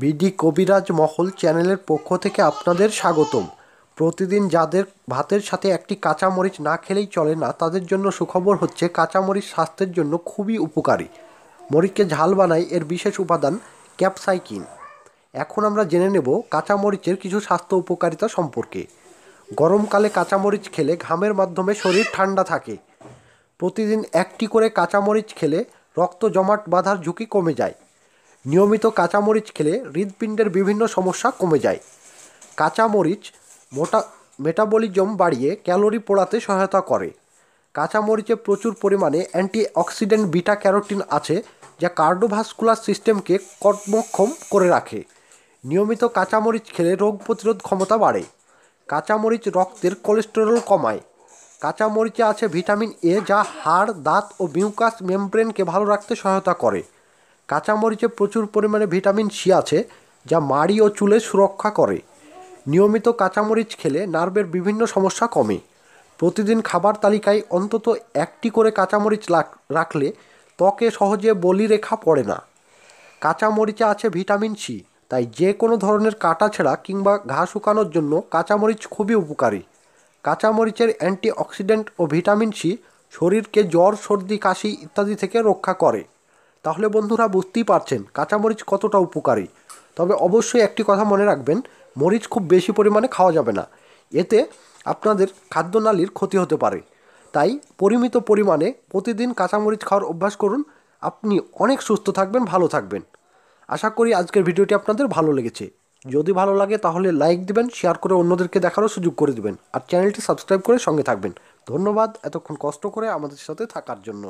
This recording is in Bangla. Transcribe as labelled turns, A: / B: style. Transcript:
A: বিডি কবিরাজ মহল চ্যানেলের পক্ষ থেকে আপনাদের স্বাগতম প্রতিদিন যাদের ভাতের সাথে একটি কাঁচামরিচ না খেলেই চলে না তাদের জন্য সুখবর হচ্ছে কাঁচামরিচ স্বাস্থ্যের জন্য খুবই উপকারী মরিচকে ঝাল বানায় এর বিশেষ উপাদান ক্যাপসাইকিন এখন আমরা জেনে নেব কাঁচামরিচের কিছু স্বাস্থ্য উপকারিতা সম্পর্কে গরমকালে কাঁচামরিচ খেলে ঘামের মাধ্যমে শরীর ঠান্ডা থাকে প্রতিদিন একটি করে কাঁচামরিচ খেলে রক্ত জমাট বাঁধার ঝুঁকি কমে যায় নিয়মিত কাঁচামরিচ খেলে হৃদপিণ্ডের বিভিন্ন সমস্যা কমে যায় কাঁচামরিচ মোটা মেটাবলিজম বাড়িয়ে ক্যালোরি পোড়াতে সহায়তা করে কাঁচামরিচে প্রচুর পরিমাণে অ্যান্টিঅক্সিডেন্ট বিটা ক্যারোটিন আছে যা কার্ডোভাস্কুলার সিস্টেমকে কর্মক্ষম করে রাখে নিয়মিত কাঁচামরিচ খেলে রোগ প্রতিরোধ ক্ষমতা বাড়ে কাঁচামরিচ রক্তের কোলেস্টেরল কমায় কাঁচামরিচে আছে ভিটামিন এ যা হাড় দাঁত ও মিউকাস মেমব্রেনকে ভালো রাখতে সহায়তা করে কাঁচামরিচে প্রচুর পরিমাণে ভিটামিন সি আছে যা মাড়ি ও চুলে সুরক্ষা করে নিয়মিত কাঁচামরিচ খেলে নার্ভের বিভিন্ন সমস্যা কমে প্রতিদিন খাবার তালিকায় অন্তত একটি করে কাঁচামরিচ রাখলে ত্বকে সহজে বলি রেখা পড়ে না কাঁচামরিচে আছে ভিটামিন সি তাই যে কোনো ধরনের কাটা ছেঁড়া কিংবা ঘা শুকানোর জন্য কাঁচামরিচ খুবই উপকারী কাঁচামরিচের অ্যান্টিঅক্সিডেন্ট ও ভিটামিন সি শরীরকে জ্বর সর্দি কাশি ইত্যাদি থেকে রক্ষা করে তাহলে বন্ধুরা বুঝতেই পারছেন কাঁচামরিচ কতটা উপকারী তবে অবশ্যই একটি কথা মনে রাখবেন মরিচ খুব বেশি পরিমাণে খাওয়া যাবে না এতে আপনাদের খাদ্যনালির ক্ষতি হতে পারে তাই পরিমিত পরিমাণে প্রতিদিন কাঁচামরিচ খাওয়ার অভ্যাস করুন আপনি অনেক সুস্থ থাকবেন ভালো থাকবেন আশা করি আজকের ভিডিওটি আপনাদের ভালো লেগেছে যদি ভালো লাগে তাহলে লাইক দেবেন শেয়ার করে অন্যদেরকে দেখারও সুযোগ করে দেবেন আর চ্যানেলটি সাবস্ক্রাইব করে সঙ্গে থাকবেন ধন্যবাদ এতক্ষণ কষ্ট করে আমাদের সাথে থাকার জন্য